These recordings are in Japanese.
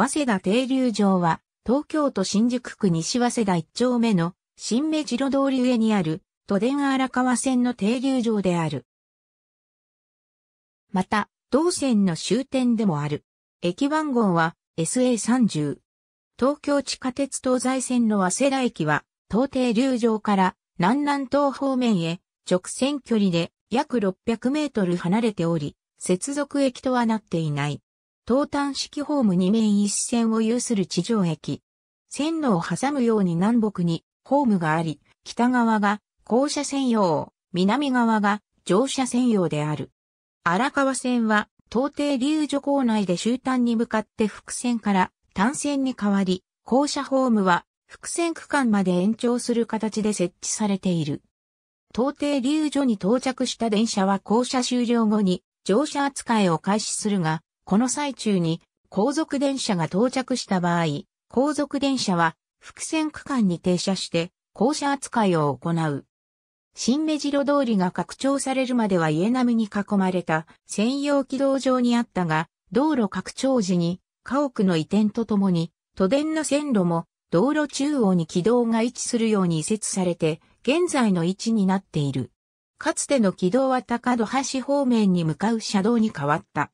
早稲田停留場は、東京都新宿区西早稲田一丁目の新目白通り上にある都電荒川線の停留場である。また、同線の終点でもある。駅番号は SA30。東京地下鉄東西線の早稲田駅は、東停留場から南南東方面へ直線距離で約600メートル離れており、接続駅とはなっていない。東端式ホーム2面1線を有する地上駅。線路を挟むように南北にホームがあり、北側が降車専用、南側が乗車専用である。荒川線は東帝流女構内で終端に向かって伏線から単線に変わり、降車ホームは伏線区間まで延長する形で設置されている。東帝流女に到着した電車は降車終了後に乗車扱いを開始するが、この最中に後続電車が到着した場合、後続電車は伏線区間に停車して降車扱いを行う。新目白通りが拡張されるまでは家並みに囲まれた専用軌道上にあったが、道路拡張時に家屋の移転とともに都電の線路も道路中央に軌道が位置するように移設されて、現在の位置になっている。かつての軌道は高戸橋方面に向かう車道に変わった。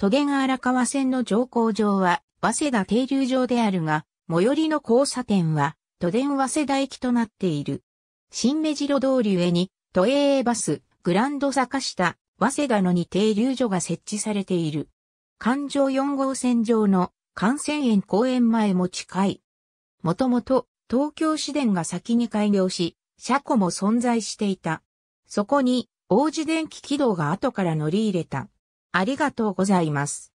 都電荒川線の乗降場は、早稲田停留場であるが、最寄りの交差点は、都電早稲田駅となっている。新目白通り上に、都営バス、グランド坂下、早稲田のに停留所が設置されている。環状4号線上の幹線園公園前も近い。もともと東京市電が先に開業し、車庫も存在していた。そこに王子電気軌道が後から乗り入れた。ありがとうございます。